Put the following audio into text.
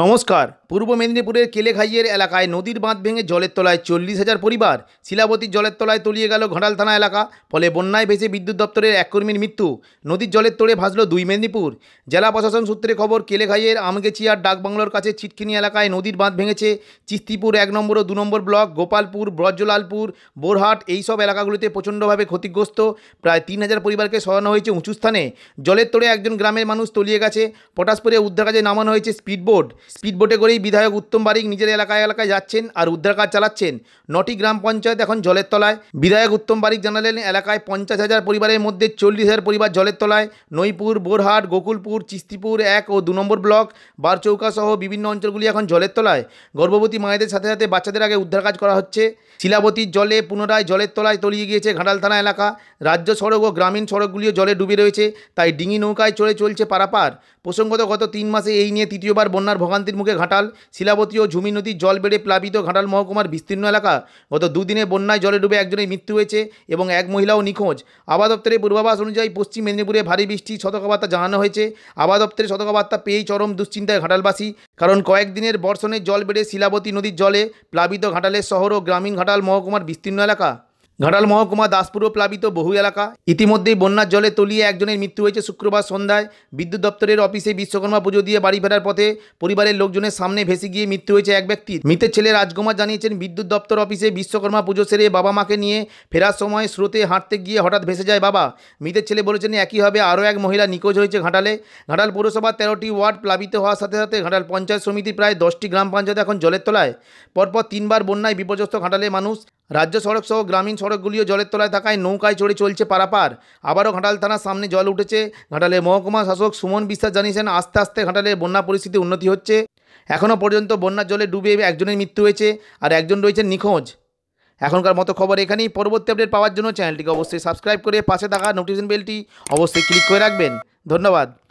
নমস্কার পূর্ব মেদিনীপুরের কেলেঘাইয়ের এলাকায় নদীর বাঁধ ভেঙে জলের তলায় চল্লিশ হাজার পরিবার শিলাবতীর জলের তলায় তলিয়ে গেল ঘড়াল থানা এলাকা ফলে বন্যায় ভেসে বিদ্যুৎ দপ্তরের এক কর্মীর মৃত্যু নদীর জলের তোড়ে ভাসল দুই মেদিনীপুর জেলা প্রশাসন সূত্রে খবর কেলেঘাইয়ের আমগেচিয়ার ডাকবাংলোর কাছে চিটকিনি এলাকায় নদীর বাঁধ ভেঙেছে চিস্তিপুর এক নম্বর ও দু নম্বর ব্লক গোপালপুর ব্রজলালপুর বোরহাট এইসব এলাকাগুলিতে প্রচণ্ডভাবে ক্ষতিগ্রস্ত প্রায় তিন হাজার পরিবারকে সরানো হয়েছে উঁচু স্থানে জলের তোড়ে একজন গ্রামের মানুষ তলিয়ে গেছে পটাশপুরে উদ্ধার কাজে নামানো হয়েছে স্পিডবোট স্পিডবোটে করেই বিধায়ক উত্তম বারিক নিজের এলাকায় এলাকায় যাচ্ছেন আর উদ্ধার কাজ চালাচ্ছেন নটি গ্রাম পঞ্চায়েত এখন জলের তলায় বিধায়ক উত্তম বারিক জানালেন এলাকায় পঞ্চাশ হাজার পরিবারের মধ্যে চল্লিশ হাজার পরিবার জলের তলায় নইপুর বোরহাট গোকুলপুর চিস্তিপুর এক ও দু নম্বর ব্লক বারচৌকা সহ বিভিন্ন অঞ্চলগুলি এখন জলের তলায় গর্ভবতী মায়েদের সাথে সাথে বাচ্চাদের আগে উদ্ধার কাজ করা হচ্ছে শিলাবতীর জলে পুনরায় জলের তলায় তলিয়ে গিয়েছে ঘাটাল থানা এলাকা রাজ্য সড়ক ও গ্রামীণ সড়কগুলিও জলে ডুবে রয়েছে তাই ডিঙি নৌকায় চড়ে চলছে পারাপার প্রসঙ্গত গত তিন মাসে এই নিয়ে তৃতীয়বার বন্যার ভোগান্তির মুখে ঘাটাল শিলাবতী ও ঝুমি নদীর জল বেড়ে প্লাবিত ঘাটাল মহকুমার বিস্তীর্ণ এলাকা গত দুদিনে বন্যায় জলে ডুবে একজনের মৃত্যু হয়েছে এবং এক মহিলাও নিখোঁজ আবাদ দপ্তরের পূর্বাভাস অনুযায়ী পশ্চিম মেদিনীপুরে ভারী বৃষ্টি সতর্কবার্তা জানানো হয়েছে আবাদ দপ্তরের সতর্কবার্তা পেয়েই চরম দুশ্চিন্তায় ঘাটালবাসী কারণ কয়েকদিনের বর্ষণের জল বেড়ে শিলাবতী নদীর জলে প্লাবিত ঘাটালের শহর ও গ্রামীণ ঘাটাল মহকুমার বিস্তীর্ণ এলাকা ঘাটাল মহকুমা দাসপুর প্লাবিত বহু এলাকা ইতিমধ্যেই বন্যার জলে তলিয়ে একজনের মৃত্যু হয়েছে শুক্রবার সন্ধ্যায় বিদ্যুৎ দপ্তরের অফিসে বিশ্বকর্মা পুজো দিয়ে বাড়ি ফেরার পথে পরিবারের লোকজনের সামনে ভেসে গিয়ে মৃত্যু হয়েছে এক ব্যক্তির মৃতের ছেলে রাজকুমার জানিয়েছেন বিদ্যুৎ দপ্তর অফিসে বিশ্বকর্মা পুজো সেরে বাবা মাকে নিয়ে ফেরার সময় স্রোতে হাঁটতে গিয়ে হঠাৎ ভেসে যায় বাবা মৃতের ছেলে বলেছেন একইভাবে আরও এক মহিলা নিখোঁজ হয়েছে ঘাটালে ঘাটাল পৌরসভার তেরোটি ওয়ার্ড প্লাবিত হওয়ার সাথে সাথে ঘাটাল পঞ্চায়েত সমিতি প্রায় দশটি গ্রাম পঞ্চায়েত এখন জলের তলায় পরপর তিনবার বন্যায় বিপর্যস্ত ঘাটালে মানুষ রাজ্য সড়ক সহ গ্রামীণ সড়কগুলিও জলের তলায় থাকায় নৌকায় চড়ে চলছে পারাপার আবারও ঘাটাল থানার সামনে জল উঠেছে ঘাটালের মহকুমা শাসক সুমন বিশ্বাস জানিয়েছেন আস্তে আস্তে ঘাটালের বন্যা পরিস্থিতি উন্নতি হচ্ছে এখনও পর্যন্ত বন্যার জলে ডুবে একজনের মৃত্যু হয়েছে আর একজন রয়েছেন নিখোঁজ এখনকার মতো খবর এখানেই পরবর্তী আপডেট পাওয়ার জন্য চ্যানেলটিকে অবশ্যই সাবস্ক্রাইব করে পাশে থাকা নোটিফিকেশন বেলটি অবশ্যই ক্লিক করে রাখবেন ধন্যবাদ